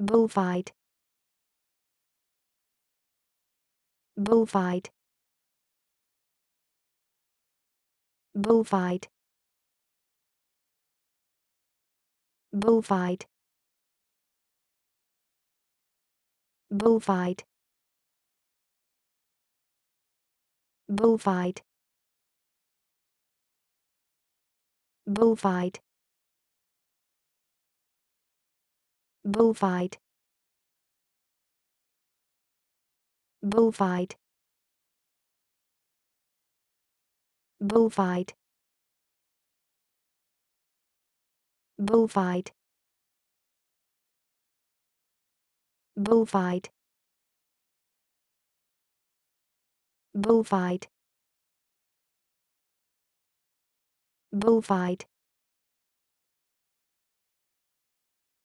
bullfight bullfight bullfight bullfight bullfight bullfight bullfight bullfight bullfight bullfight bullfight bullfight bullfight bullfight